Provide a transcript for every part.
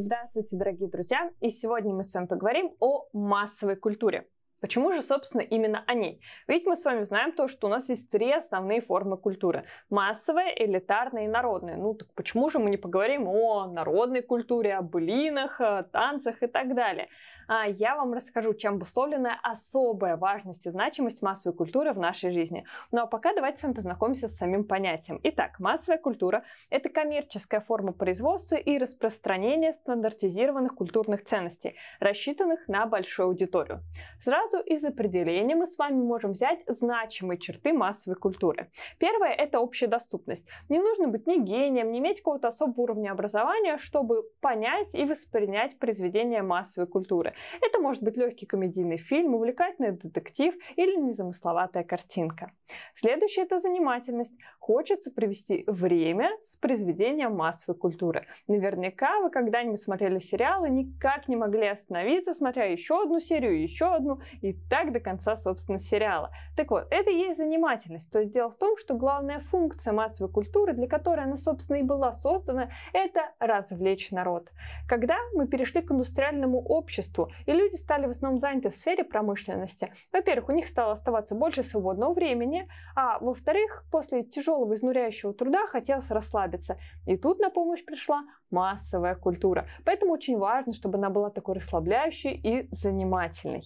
Здравствуйте, дорогие друзья! И сегодня мы с вами поговорим о массовой культуре. Почему же, собственно, именно о ней? Ведь мы с вами знаем то, что у нас есть три основные формы культуры. Массовая, элитарная и народная. Ну так почему же мы не поговорим о народной культуре, о блинах, о э, танцах и так далее? А я вам расскажу, чем обусловлена особая важность и значимость массовой культуры в нашей жизни. Ну а пока давайте с вами познакомимся с самим понятием. Итак, массовая культура – это коммерческая форма производства и распространения стандартизированных культурных ценностей, рассчитанных на большую аудиторию. Сразу фразу из определения мы с вами можем взять значимые черты массовой культуры. Первое – это общедоступность. Не нужно быть ни гением, ни иметь какого-то особого уровня образования, чтобы понять и воспринять произведение массовой культуры. Это может быть легкий комедийный фильм, увлекательный детектив или незамысловатая картинка. Следующее – это занимательность. Хочется провести время с произведением массовой культуры. Наверняка вы когда-нибудь смотрели сериалы, никак не могли остановиться, смотря еще одну серию, еще одну, и так до конца, собственно, сериала. Так вот, это и есть занимательность. То есть дело в том, что главная функция массовой культуры, для которой она, собственно, и была создана, это развлечь народ. Когда мы перешли к индустриальному обществу, и люди стали в основном заняты в сфере промышленности, во-первых, у них стало оставаться больше свободного времени, а во-вторых, после тяжелого изнуряющего труда хотелось расслабиться. И тут на помощь пришла массовая культура. Поэтому очень важно, чтобы она была такой расслабляющей и занимательной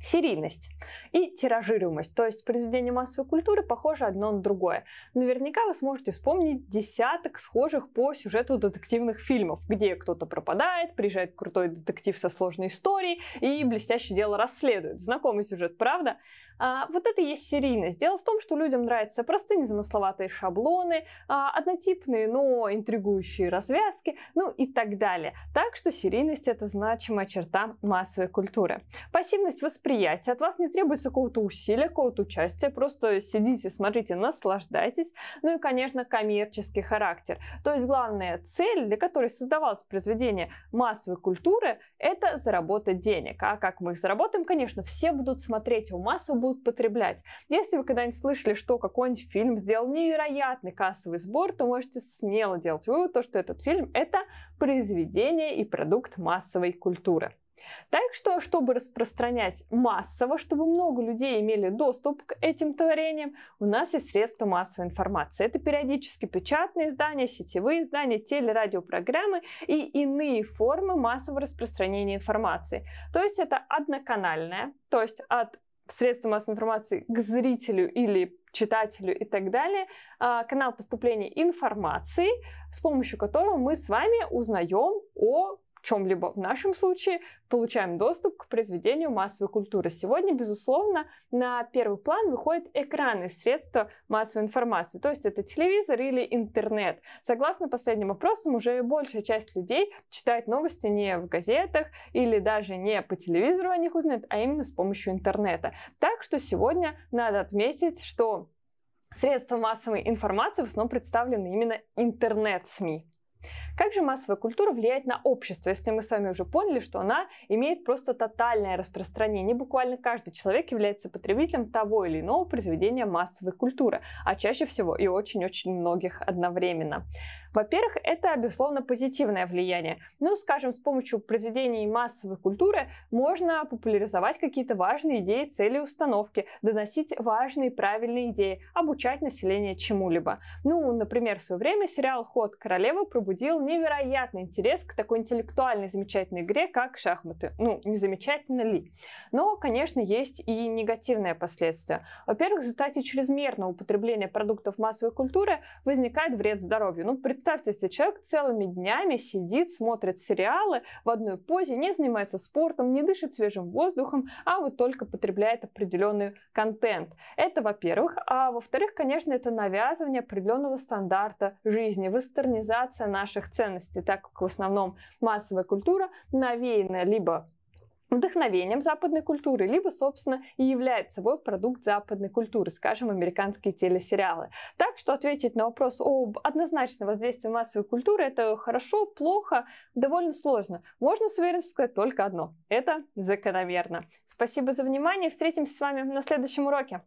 серийность и тиражируемость, то есть произведения массовой культуры похожи одно на другое. Наверняка вы сможете вспомнить десяток схожих по сюжету детективных фильмов, где кто-то пропадает, приезжает крутой детектив со сложной историей и блестящее дело расследует. Знакомый сюжет, правда? А, вот это и есть серийность. Дело в том, что людям нравятся простые незамысловатые шаблоны, а, однотипные, но интригующие развязки, ну и так далее. Так что серийность это значимая черта массовой культуры. Пассивность восприятия мероприятие, от вас не требуется какого-то усилия, какого-то участия, просто сидите, смотрите, наслаждайтесь. Ну и, конечно, коммерческий характер. То есть главная цель, для которой создавалось произведение массовой культуры, это заработать денег. А как мы их заработаем, конечно, все будут смотреть, у массово будут потреблять. Если вы когда-нибудь слышали, что какой-нибудь фильм сделал невероятный кассовый сбор, то можете смело делать вывод, то, что этот фильм — это произведение и продукт массовой культуры. Так что, чтобы распространять массово, чтобы много людей имели доступ к этим творениям, у нас есть средства массовой информации. Это периодически печатные издания, сетевые издания, телерадиопрограммы и иные формы массового распространения информации. То есть это одноканальное, то есть от средства массовой информации к зрителю или читателю и так далее, а, канал поступления информации, с помощью которого мы с вами узнаем о чем-либо. В нашем случае получаем доступ к произведению массовой культуры. Сегодня, безусловно, на первый план выходят экраны средства массовой информации, то есть это телевизор или интернет. Согласно последним опросам, уже большая часть людей читает новости не в газетах или даже не по телевизору о них узнают, а именно с помощью интернета. Так что сегодня надо отметить, что Средства массовой информации в основном представлены именно интернет-СМИ. Как же массовая культура влияет на общество, если мы с вами уже поняли, что она имеет просто тотальное распространение? Буквально каждый человек является потребителем того или иного произведения массовой культуры, а чаще всего и очень-очень многих одновременно. Во-первых, это, безусловно, позитивное влияние. Ну, скажем, с помощью произведений массовой культуры можно популяризовать какие-то важные идеи, цели установки, доносить важные правильные идеи, обучать население чему-либо. Ну, например, в свое время сериал «Ход королевы» пробудил невероятный интерес к такой интеллектуальной замечательной игре, как шахматы. Ну, не замечательно ли? Но, конечно, есть и негативные последствия. Во-первых, в результате чрезмерного употребления продуктов массовой культуры возникает вред здоровью. Ну, пред представьте себе, человек целыми днями сидит, смотрит сериалы в одной позе, не занимается спортом, не дышит свежим воздухом, а вот только потребляет определенный контент. Это во-первых. А во-вторых, конечно, это навязывание определенного стандарта жизни, вестернизация наших ценностей, так как в основном массовая культура навеяна либо вдохновением западной культуры, либо, собственно, и является собой продукт западной культуры, скажем, американские телесериалы. Так что ответить на вопрос об однозначном воздействии массовой культуры это хорошо, плохо, довольно сложно. Можно с уверенностью сказать только одно. Это закономерно. Спасибо за внимание. Встретимся с вами на следующем уроке.